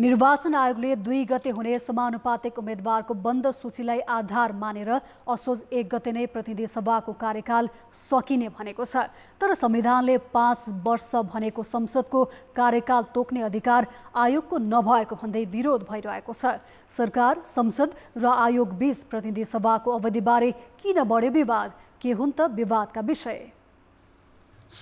निर्वाचन आयोगले दुई गते हुने समानुपातिक उम्मेद्वारको बन्द सूचीलाई आधार मानेर असोज एक गते नै प्रतिनिधि सभाको कार्यकाल सकिने भनेको छ तर संविधानले पाँच वर्ष भनेको संसदको कार्यकाल तोक्ने अधिकार आयोगको नभएको भन्दै विरोध भइरहेको छ सरकार संसद र आयोग बीच प्रतिनिधि सभाको अवधिबारे किन बढ्यो विवाद के हुन् त विवादका विषय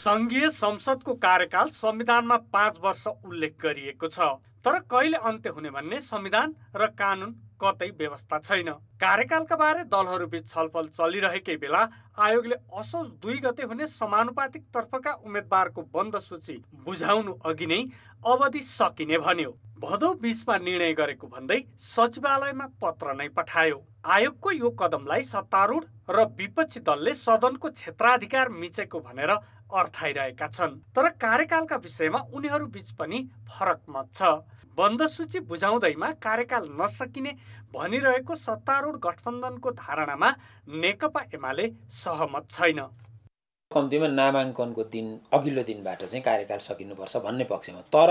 संघीय संसदको कार्यकाल संविधानमा पाँच वर्ष उल्लेख गरिएको छ तर कहिले अन्त्य हुने भन्ने संविधान र कानुन कतै व्यवस्था छैन कार्यकालका बारे दलहरूबीच छलफल चलिरहेकै बेला आयोगले असोज दुई गते हुने समानुपातिक तर्फका उम्मेद्वारको बन्द सूची बुझाउनु अघि नै अवधि सकिने भन्यो भदौ बिसमा निर्णय गरेको भन्दै सचिवालयमा पत्र नै पठायो आयोगको यो कदमलाई सत्तारूढ र विपक्षी दलले सदनको क्षेत्राधिकार मिचेको भनेर अर्थाइरहेका छन् तर कार्यकालका विषयमा उनीहरू बीच पनि फरक मत छ बन्द सूची बुझाउँदैमा कार्यकाल नसकिने भनिरहेको सत्तारूढ गठबन्धनको धारणामा नेकपा एमाले सहमत छैन कम्तीमा नामाङ्कनको दिन अघिल्लो दिनबाट चाहिँ कार्यकाल सकिनुपर्छ भन्ने पक्षमा तर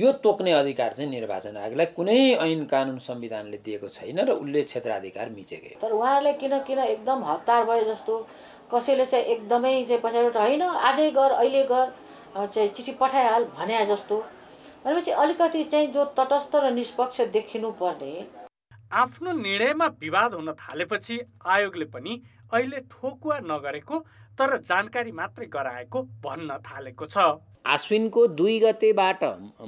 यो तोक्ने अधिकार चाहिँ निर्वाचन आयोगलाई कुनै ऐन कानुन संविधानले दिएको छैन र उसले क्षेत्राधिकार मिचेकै तर उहाँहरूले किन किन एकदम हतार भयो जस्तो कसैले चाहिँ एकदमै चाहिँ पछाडिबाट होइन आजै गर अहिले गर चाहिँ चिठी पठाइहाल भने जस्तो भनेपछि अलिकति चाहिँ जो तटस्थ र निष्पक्ष देखिनुपर्ने आफ्नो निर्णयमा विवाद हुन थालेपछि आयोगले पनि अहिले ठोकुवा नगरेको तर जानकारी मात्रै गराएको भन्न थालेको छ आश्विनको दुई गतेबाट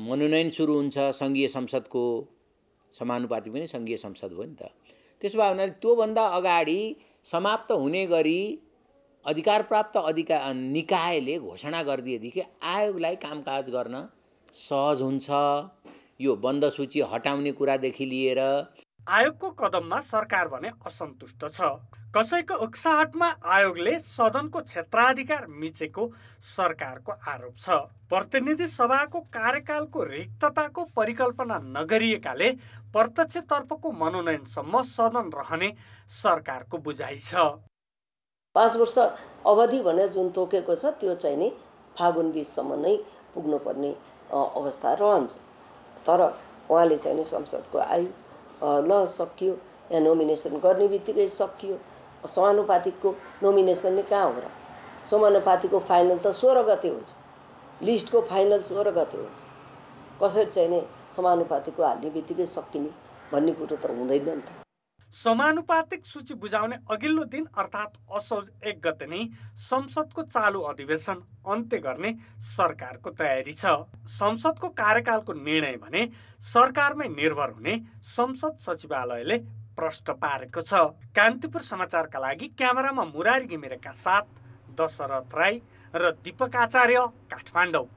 मनोनयन सुरु हुन्छ सङ्घीय संसदको समानुपाति पनि सङ्घीय संसद हो नि त त्यसो भए हुनाले त्योभन्दा अगाडि समाप्त हुने गरी अधिकार प्राप्त अधिकार निकायले घोषणा गरिदिएदेखि आयोगलाई कामकाज गर्न सहज हुन्छ यो बन्द सूची हटाउने कुरादेखि लिएर आयोगको कदममा सरकार भने असन्तुष्ट छ कसैको उक्साहटमा आयोगले सदनको क्षेत्राधिकार मिचेको सरकारको आरोप छ प्रतिनिधि सभाको कार्यकालको रिक्तताको परिकल्पना नगरिएकाले प्रत्यक्षतर्फको मनोनयनसम्म सदन रहने सरकारको बुझाइ छ पाँच वर्ष अवधि भने जुन तोकेको छ त्यो चाहिँ नै फागुन बिससम्म नै पुग्नुपर्ने अवस्था रहन्छ तर उहाँले चाहिँ नि संसदको आयु ल सकियो या नोमिनेसन गर्ने बित्तिकै सकियो समानुपातिकको नोमिनेसन नै कहाँ हो र समानुपातिको फाइनल त सोह्र गते हुन्छ लिस्टको फाइनल सोह्र गते हुन्छ कसरी चाहिँ नै समानुपातिको हाल्ने बित्तिकै सकिने भन्ने कुरो त हुँदैन नि त समानुपातिक सूची बुझाउने अघिल्लो दिन अर्थात् असोज एक गते नै संसदको चालु अधिवेशन अन्त्य गर्ने सरकारको तयारी छ संसदको कार्यकालको निर्णय भने सरकारमै निर्भर हुने संसद सचिवालयले प्रष्ट पारेको छ कान्तिपुर समाचारका लागि क्यामेरामा मुरारी घिमिरेका साथ दशरथ राई र दीपक आचार्य काठमाडौँ